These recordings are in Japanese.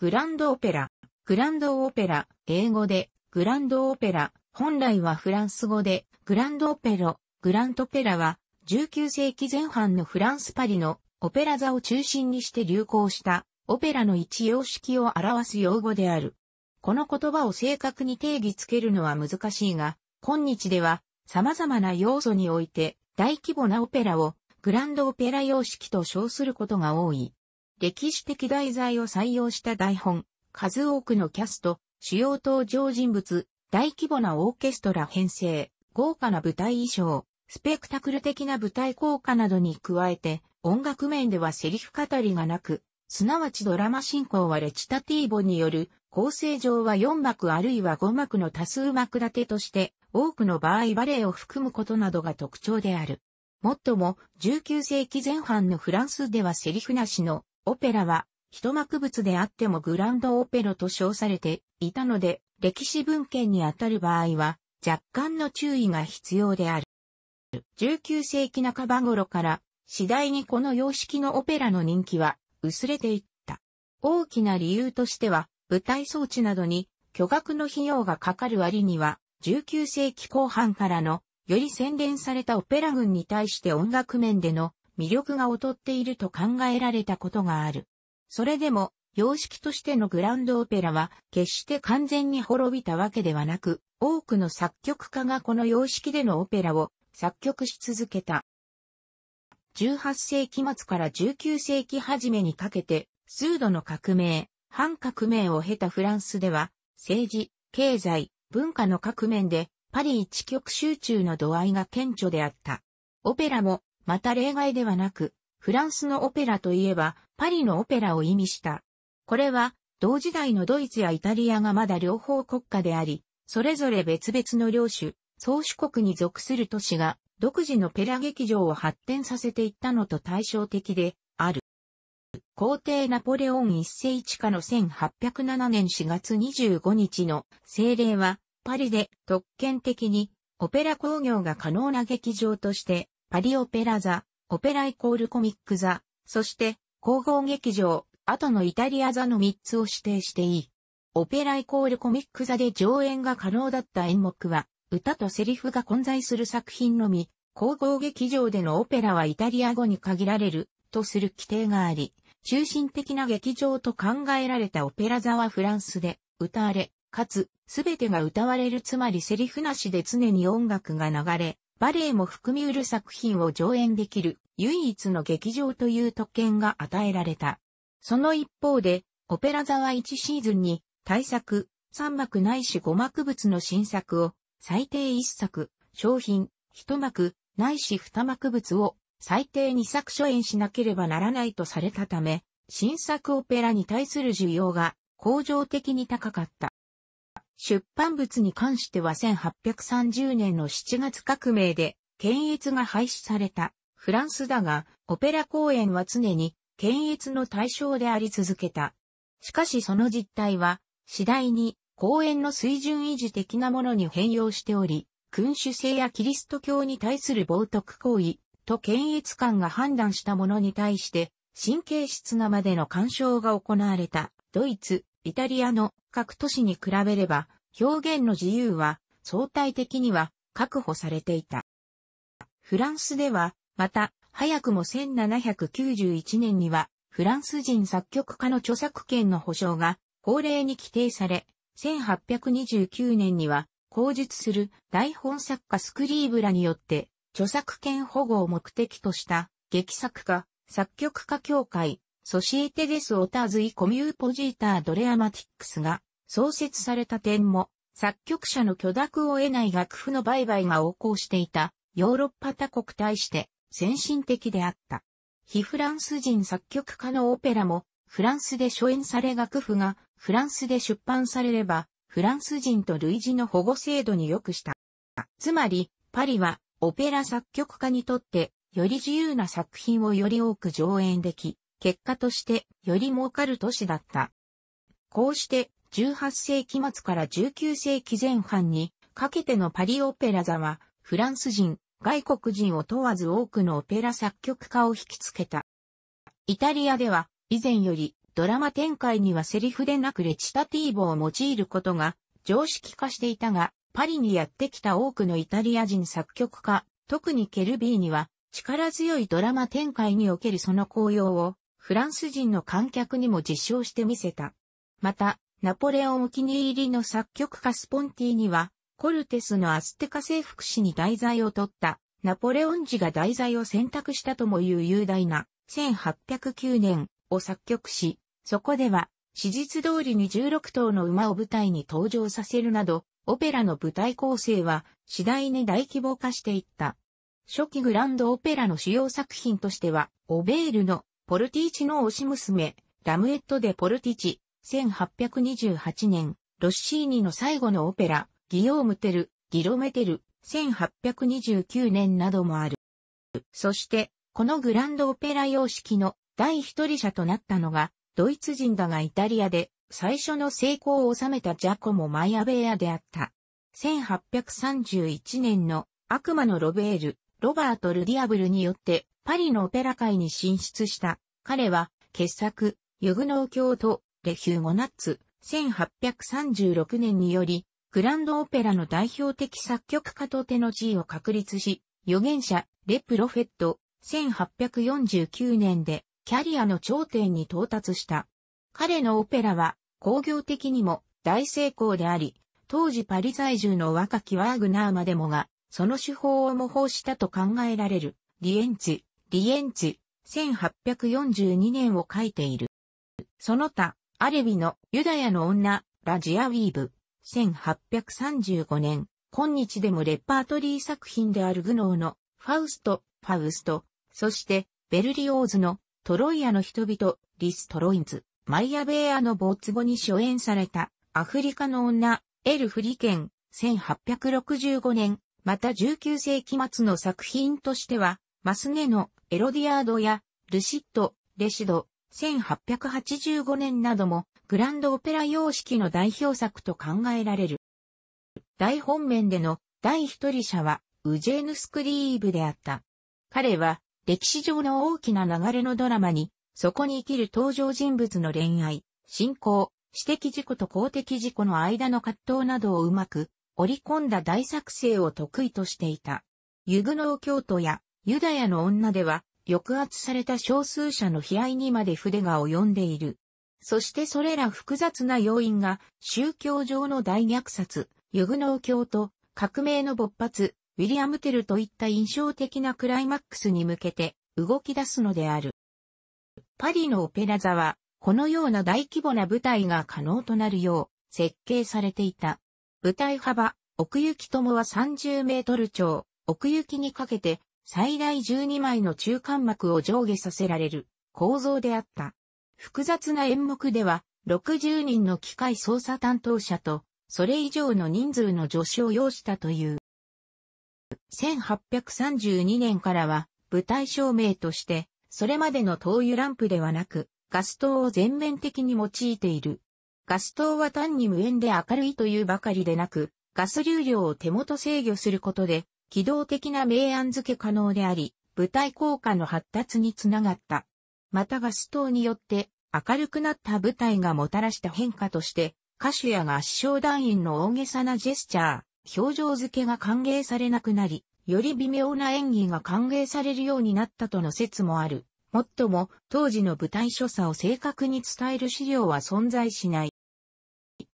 グランドオペラ。グランドオペラ、英語で、グランドオペラ、本来はフランス語で、グランドオペロ、グランオペラは、19世紀前半のフランスパリのオペラ座を中心にして流行したオペラの一様式を表す用語である。この言葉を正確に定義つけるのは難しいが、今日では様々な要素において大規模なオペラをグランドオペラ様式と称することが多い。歴史的題材を採用した台本、数多くのキャスト、主要登場人物、大規模なオーケストラ編成、豪華な舞台衣装、スペクタクル的な舞台効果などに加えて、音楽面ではセリフ語りがなく、すなわちドラマ進行はレチタティーボによる、構成上は4幕あるいは5幕の多数幕立てとして、多くの場合バレエを含むことなどが特徴である。もっとも、19世紀前半のフランスではセリフなしのオペラは、一幕物であってもグランドオペロと称されていたので、歴史文献にあたる場合は、若干の注意が必要である。19世紀半ば頃から、次第にこの様式のオペラの人気は、薄れていった。大きな理由としては、舞台装置などに巨額の費用がかかる割には、19世紀後半からの、より洗練されたオペラ群に対して音楽面での魅力が劣っていると考えられたことがある。それでも、様式としてのグランドオペラは決して完全に滅びたわけではなく、多くの作曲家がこの様式でのオペラを作曲し続けた。18世紀末から19世紀初めにかけて、数度の革命、反革命を経たフランスでは、政治、経済、文化の各面で、パリ一極集中の度合いが顕著であった。オペラもまた例外ではなく、フランスのオペラといえば、パリのオペラを意味した。これは、同時代のドイツやイタリアがまだ両方国家であり、それぞれ別々の領主、宗主国に属する都市が、独自のペラ劇場を発展させていったのと対照的で、ある。皇帝ナポレオン一世一家の1807年4月25日の政令は、パリで特権的にオペラ工業が可能な劇場としてパリオペラ座、オペライコールコミック座、そして、皇后劇場、後のイタリア座の3つを指定していい。オペライコールコミック座で上演が可能だった演目は、歌とセリフが混在する作品のみ、皇后劇場でのオペラはイタリア語に限られる、とする規定があり、中心的な劇場と考えられたオペラ座はフランスで、歌われ、かつ、すべてが歌われるつまりセリフなしで常に音楽が流れ、バレエも含みうる作品を上演できる唯一の劇場という特権が与えられた。その一方で、オペラ座は1シーズンに、大作、3幕ないし5幕物の新作を、最低1作、商品、1幕、ないし2幕物を、最低2作初演しなければならないとされたため、新作オペラに対する需要が、恒常的に高かった。出版物に関しては1830年の7月革命で、検閲が廃止されたフランスだが、オペラ公演は常に検閲の対象であり続けた。しかしその実態は、次第に公演の水準維持的なものに変容しており、君主制やキリスト教に対する冒涜行為と検閲官が判断したものに対して、神経質なまでの干渉が行われた、ドイツ、イタリアの各都市に比べれば、表現の自由は相対的には確保されていた。フランスでは、また、早くも1791年には、フランス人作曲家の著作権の保障が法令に規定され、1829年には、口述する台本作家スクリーブらによって、著作権保護を目的とした劇作家、作曲家協会、ソシエテデスオターズイコミューポジータードレアマティックスが創設された点も、作曲者の許諾を得ない楽譜の売買が横行していたヨーロッパ他国対して先進的であった。非フランス人作曲家のオペラもフランスで初演され楽譜がフランスで出版されればフランス人と類似の保護制度に良くした。つまり、パリはオペラ作曲家にとってより自由な作品をより多く上演でき、結果としてより儲かる都市だった。こうして18世紀末から19世紀前半にかけてのパリオペラ座はフランス人、外国人を問わず多くのオペラ作曲家を引きつけた。イタリアでは以前よりドラマ展開にはセリフでなくレチタティーボを用いることが常識化していたが、パリにやってきた多くのイタリア人作曲家、特にケルビーには力強いドラマ展開におけるその効用をフランス人の観客にも実証してみせた。また、ナポレオンお気に入りの作曲家スポンティには、コルテスのアステカ征服史に題材を取ったナポレオンジが題材を選択したともいう雄大な1809年を作曲し、そこでは史実通りに16頭の馬を舞台に登場させるなど、オペラの舞台構成は次第に大規模化していった。初期グランドオペラの主要作品としては、オベールのポルティチの推し娘、ラムエット・デ・ポルティチ、1828年、ロッシーニの最後のオペラ、ギヨーム・テル、ギロメテル、1829年などもある。そして、このグランドオペラ様式の第一人者となったのが、ドイツ人だがイタリアで最初の成功を収めたジャコモ・マイアベアであった。1831年の悪魔のロベール、ロバート・ルディアブルによってパリのオペラ界に進出した。彼は、傑作、ユグノー教とレヒュー・モナッツ、1836年により、グランドオペラの代表的作曲家と手の地位を確立し、預言者、レ・プロフェット、1849年で、キャリアの頂点に到達した。彼のオペラは、工業的にも大成功であり、当時パリ在住の若きワーグナーまでもが、その手法を模倣したと考えられる、リエンツリエンツ、1842年を書いている。その他、アレビのユダヤの女、ラジアウィーブ、1835年、今日でもレパートリー作品であるグノーの、ファウスト、ファウスト、そして、ベルリオーズの、トロイアの人々、リス・トロインズ、マイア・ベーアのボーツボに初演された、アフリカの女、エル・フリケン、1865年、また19世紀末の作品としては、マスネのエロディアードやルシッド、レシド、1885年などもグランドオペラ様式の代表作と考えられる。大本面での第一人者はウジェーヌ・スクリーブであった。彼は歴史上の大きな流れのドラマに、そこに生きる登場人物の恋愛、信仰、私的事故と公的事故の間の葛藤などをうまく織り込んだ大作成を得意としていた。ユグノー教徒やユダヤの女では、抑圧された少数者の悲哀にまで筆が及んでいる。そしてそれら複雑な要因が、宗教上の大虐殺、ユグノー教と、革命の勃発、ウィリアム・テルといった印象的なクライマックスに向けて、動き出すのである。パリのオペラ座は、このような大規模な舞台が可能となるよう、設計されていた。舞台幅、奥行きともは30メートル超、奥行きにかけて最大12枚の中間幕を上下させられる構造であった。複雑な演目では、60人の機械操作担当者と、それ以上の人数の助手を要したという。1832年からは、舞台照明として、それまでの灯油ランプではなく、ガス灯を全面的に用いている。ガス灯は単に無縁で明るいというばかりでなく、ガス流量を手元制御することで、機動的な明暗付け可能であり、舞台効果の発達につながった。またガス等によって明るくなった舞台がもたらした変化として、歌手や合唱団員の大げさなジェスチャー、表情付けが歓迎されなくなり、より微妙な演技が歓迎されるようになったとの説もある。もっとも、当時の舞台所作を正確に伝える資料は存在しない。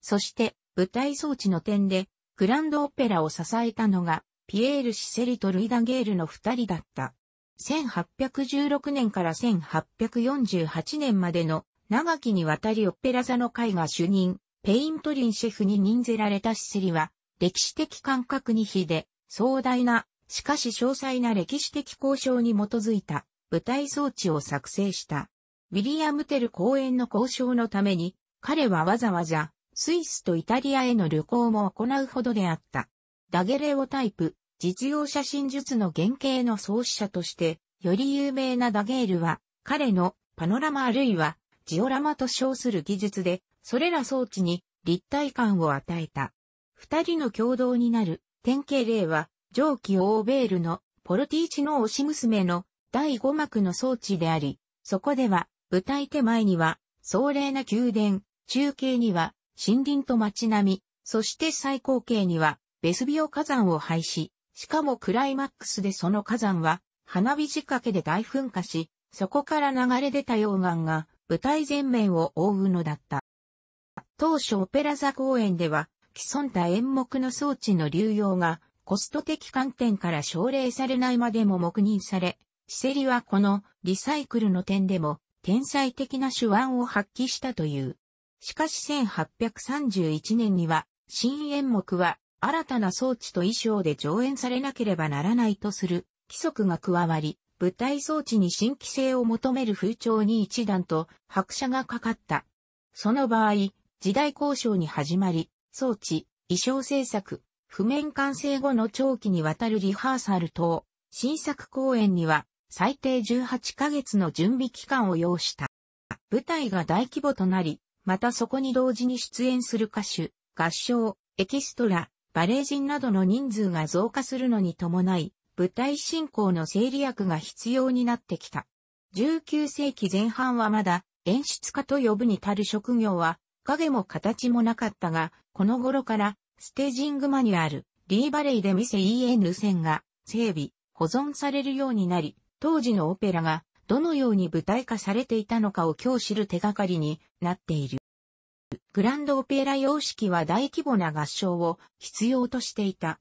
そして、舞台装置の点で、グランドオペラを支えたのが、ピエール・シセリとルイ・ダゲールの二人だった。1816年から1848年までの長きにわたりオペラ座の会が主任、ペイントリンシェフに任ぜられたシセリは、歴史的感覚に比で、壮大な、しかし詳細な歴史的交渉に基づいた舞台装置を作成した。ウィリアム・テル公演の交渉のために、彼はわざわざスイスとイタリアへの旅行も行うほどであった。ダゲレオタイプ、実用写真術の原型の創始者として、より有名なダゲールは、彼のパノラマあるいはジオラマと称する技術で、それら装置に立体感を与えた。二人の共同になる典型例は、上記オーベールのポルティーチの推し娘の第五幕の装置であり、そこでは舞台手前には壮麗な宮殿、中継には森林と街並み、そして最高形にはベスビオ火山を廃止。しかもクライマックスでその火山は、花火仕掛けで大噴火し、そこから流れ出た溶岩が、舞台全面を覆うのだった。当初オペラ座公演では、既存た演目の装置の流用が、コスト的観点から奨励されないまでも黙認され、シセリはこのリサイクルの点でも、天才的な手腕を発揮したという。しかし1831年には、新演目は新たな装置と衣装で上演されなければならないとする規則が加わり、舞台装置に新規性を求める風潮に一段と拍車がかかった。その場合、時代交渉に始まり、装置、衣装制作、譜面完成後の長期にわたるリハーサル等、新作公演には最低18ヶ月の準備期間を要した。舞台が大規模となり、またそこに同時に出演する歌手、合唱、エキストラ、バレエ人などの人数が増加するのに伴い、舞台進行の整理役が必要になってきた。19世紀前半はまだ演出家と呼ぶに足る職業は影も形もなかったが、この頃からステージングマニュアル、リーバレイで見せ EN 線が整備、保存されるようになり、当時のオペラがどのように舞台化されていたのかを今日知る手がかりになっている。グランドオペラ様式は大規模な合唱を必要としていた。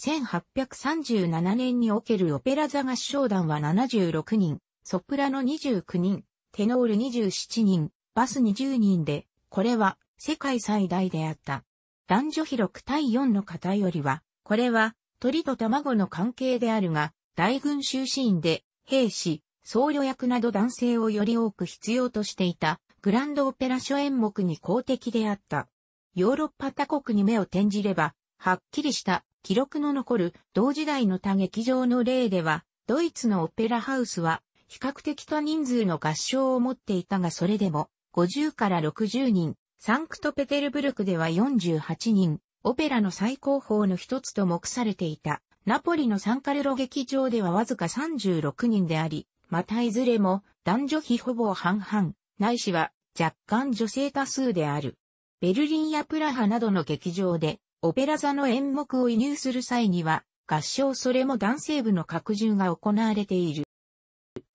1837年におけるオペラ座合唱団は76人、ソプラノ29人、テノール27人、バス20人で、これは世界最大であった。男女比6対4の偏りは、これは鳥と卵の関係であるが、大群衆シーンで、兵士、僧侶役など男性をより多く必要としていたグランドオペラ諸演目に公的であった。ヨーロッパ他国に目を転じれば、はっきりした記録の残る同時代の多劇場の例では、ドイツのオペラハウスは比較的多人数の合唱を持っていたがそれでも50から60人、サンクトペテルブルクでは48人、オペラの最高峰の一つと目されていた。ナポリのサンカルロ劇場ではわずか36人であり、またいずれも男女比ほぼ半々、ないしは若干女性多数である。ベルリンやプラハなどの劇場で、オペラ座の演目を移入する際には、合唱それも男性部の拡充が行われている。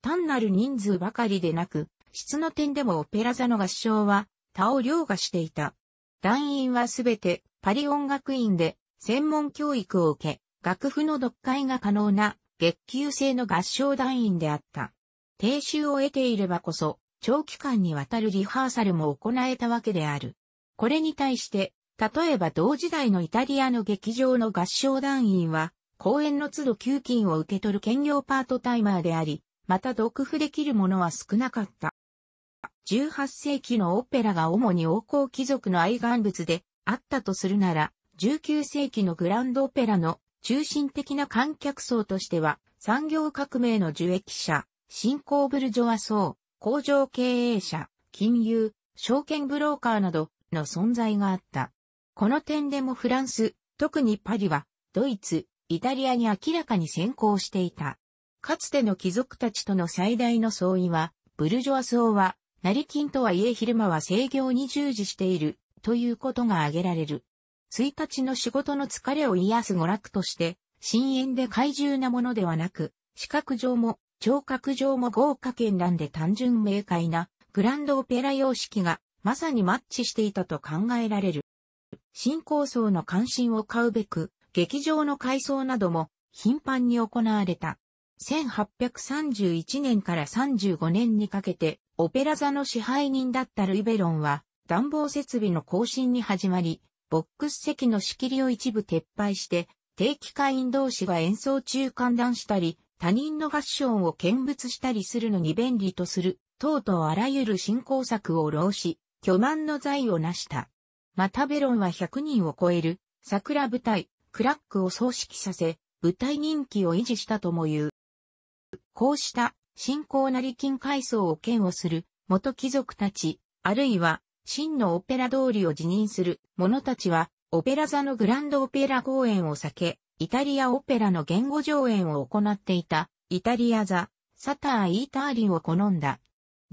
単なる人数ばかりでなく、質の点でもオペラ座の合唱は、他を凌駕していた。団員はすべてパリ音楽院で専門教育を受け、楽譜の読解が可能な月給制の合唱団員であった。定収を得ていればこそ、長期間にわたるリハーサルも行えたわけである。これに対して、例えば同時代のイタリアの劇場の合唱団員は、公演の都度給金を受け取る兼業パートタイマーであり、また独付できるものは少なかった。18世紀のオペラが主に王侯貴族の愛玩物であったとするなら、19世紀のグランドオペラの中心的な観客層としては、産業革命の受益者、新興ブルジョア層、工場経営者、金融、証券ブローカーなどの存在があった。この点でもフランス、特にパリは、ドイツ、イタリアに明らかに先行していた。かつての貴族たちとの最大の相違は、ブルジョア層は、成金とはいえ昼間は制業に従事している、ということが挙げられる。1日の仕事の疲れを癒す娯楽として、深淵で怪獣なものではなく、視覚上も聴覚上も豪華絢爛で単純明快なグランドオペラ様式がまさにマッチしていたと考えられる。新構想の関心を買うべく、劇場の改装なども頻繁に行われた。1831年から35年にかけて、オペラ座の支配人だったルイベロンは、暖房設備の更新に始まり、ボックス席の仕切りを一部撤廃して、定期会員同士が演奏中歓談したり、他人のファッションを見物したりするのに便利とする、とうとうあらゆる信仰策を浪し、巨万の財を成した。またベロンは100人を超える、桜舞台、クラックを葬式させ、舞台人気を維持したとも言う。こうした信仰なり金階層を嫌悪する元貴族たち、あるいは真のオペラ通りを辞任する者たちは、オペラ座のグランドオペラ公演を避け、イタリアオペラの言語上演を行っていた、イタリア座、サター・イーターリを好んだ。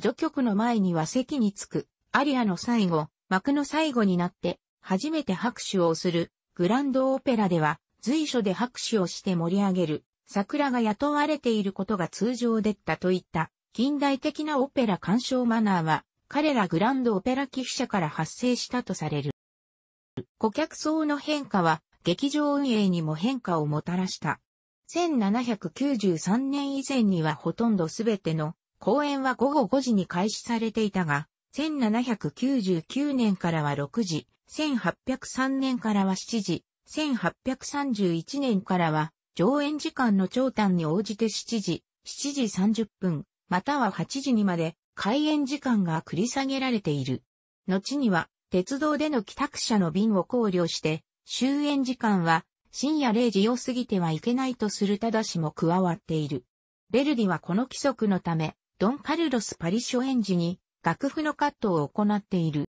序曲の前には席につく、アリアの最後、幕の最後になって、初めて拍手をする、グランドオペラでは、随所で拍手をして盛り上げる、桜が雇われていることが通常でったといった、近代的なオペラ鑑賞マナーは、彼らグランドオペラ記者から発生したとされる。顧客層の変化は、劇場運営にも変化をもたらした。1793年以前にはほとんどすべての公演は午後5時に開始されていたが、1799年からは6時、1803年からは7時、1831年からは上演時間の長短に応じて7時、7時30分、または8時にまで開演時間が繰り下げられている。後には鉄道での帰宅者の便を考慮して終演時間は深夜0時を過ぎてはいけないとするただしも加わっている。ベルディはこの規則のため、ドン・カルロス・パリ初演時に楽譜のカットを行っている。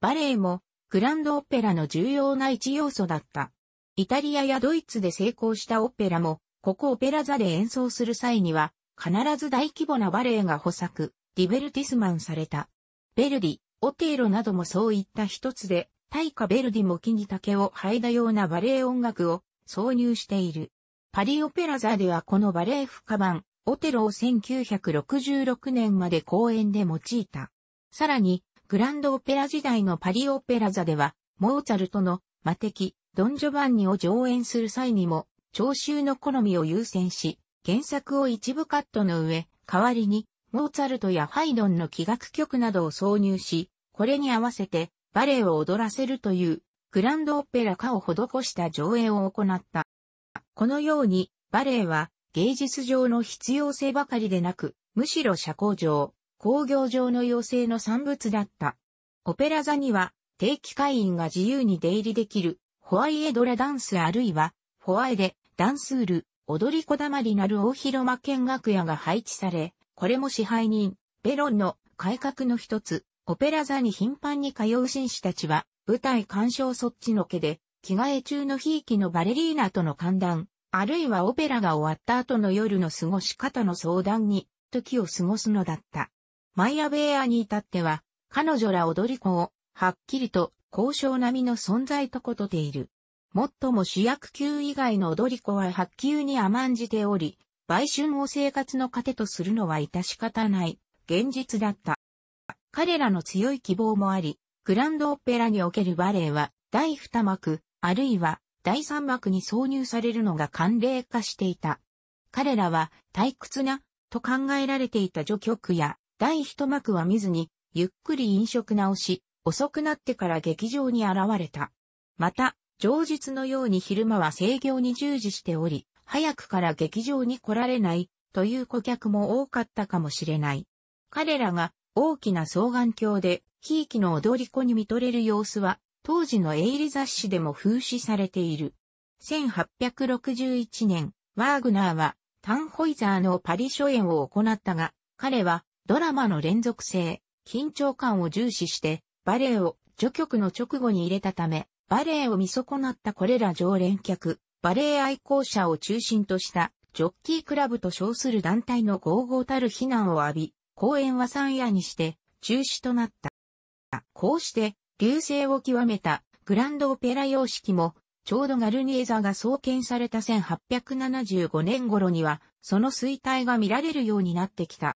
バレエもグランドオペラの重要な一要素だった。イタリアやドイツで成功したオペラも、ここオペラ座で演奏する際には、必ず大規模なバレエが補作、ディベルティスマンされた。ベルディ、オテーロなどもそういった一つで、大化ベルディも木に竹を生えたようなバレエ音楽を挿入している。パリオペラ座ではこのバレエ深版、オテロを1966年まで公演で用いた。さらに、グランドオペラ時代のパリオペラ座では、モーツァルトの魔敵、ドンジョバンニを上演する際にも、聴衆の好みを優先し、原作を一部カットの上、代わりに、モーツァルトやハイドンの器楽曲などを挿入し、これに合わせて、バレエを踊らせるという、グランドオペラ化を施した上映を行った。このように、バレエは芸術上の必要性ばかりでなく、むしろ社交上、工業上の要請の産物だった。オペラ座には、定期会員が自由に出入りできる、ホワイエドラダンスあるいは、ホワイでダンスール、踊り子だまりなる大広間見学屋が配置され、これも支配人、ベロンの改革の一つ、オペラ座に頻繁に通う紳士たちは、舞台鑑賞そっちのけで、着替え中のひいきのバレリーナとの歓談、あるいはオペラが終わった後の夜の過ごし方の相談に、時を過ごすのだった。マイアベーアに至っては、彼女ら踊り子を、はっきりと、交渉並みの存在とことている。もっとも主役級以外の踊り子は発給に甘んじており、売春を生活の糧とするのは致し方ない、現実だった。彼らの強い希望もあり、グランドオペラにおけるバレエは第二幕、あるいは第三幕に挿入されるのが慣例化していた。彼らは退屈なと考えられていた序曲や第一幕は見ずにゆっくり飲食直し、遅くなってから劇場に現れた。また、常日のように昼間は制御に従事しており、早くから劇場に来られないという顧客も多かったかもしれない。彼らが大きな双眼鏡で、ひいきの踊り子に見とれる様子は、当時のエイリ雑誌でも風刺されている。1861年、ワーグナーは、タンホイザーのパリ初演を行ったが、彼は、ドラマの連続性、緊張感を重視して、バレエを序曲の直後に入れたため、バレエを見損なったこれら常連客、バレエ愛好者を中心とした、ジョッキークラブと称する団体の合々たる非難を浴び、公演は三夜にして中止となった。こうして、流星を極めたグランドオペラ様式も、ちょうどガルニエザが創建された1875年頃には、その衰退が見られるようになってきた。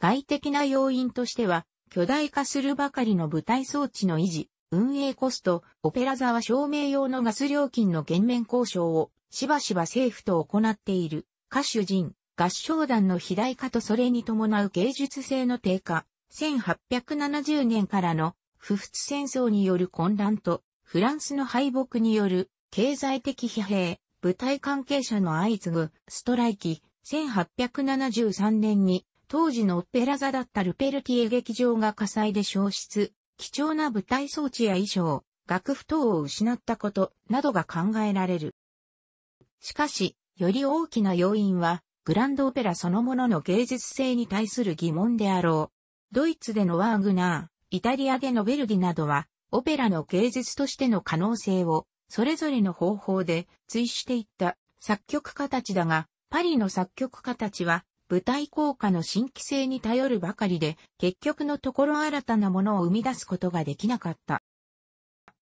外的な要因としては、巨大化するばかりの舞台装置の維持、運営コスト、オペラ座は照明用のガス料金の減免交渉をしばしば政府と行っている、歌手陣、合唱団の肥大化とそれに伴う芸術性の低下、1870年からの不仏戦争による混乱と、フランスの敗北による経済的疲弊、舞台関係者の相次ぐストライキ、1873年に当時のオペラ座だったルペルティエ劇場が火災で消失、貴重な舞台装置や衣装、楽譜等を失ったことなどが考えられる。しかし、より大きな要因は、グランドオペラそのものの芸術性に対する疑問であろう。ドイツでのワーグナー、イタリアでのヴェルディなどは、オペラの芸術としての可能性を、それぞれの方法で追していった作曲家たちだが、パリの作曲家たちは、舞台効果の新規性に頼るばかりで、結局のところ新たなものを生み出すことができなかった。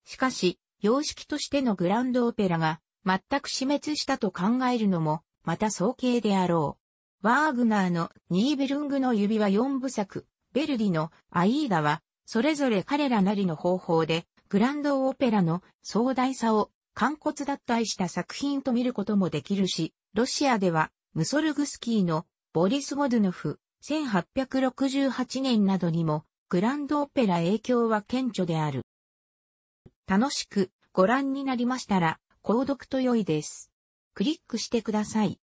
しかし、様式としてのグランドオペラが全く死滅したと考えるのもまた総計であろう。ワーグナーのニーベルングの指は4部作、ベルディのアイーダは、それぞれ彼らなりの方法で、グランドオペラの壮大さを、完骨脱退した作品と見ることもできるし、ロシアでは、ムソルグスキーのボリス・ゴドゥノフ、1868年などにも、グランドオペラ影響は顕著である。楽しくご覧になりましたら、購読と良いです。クリックしてください。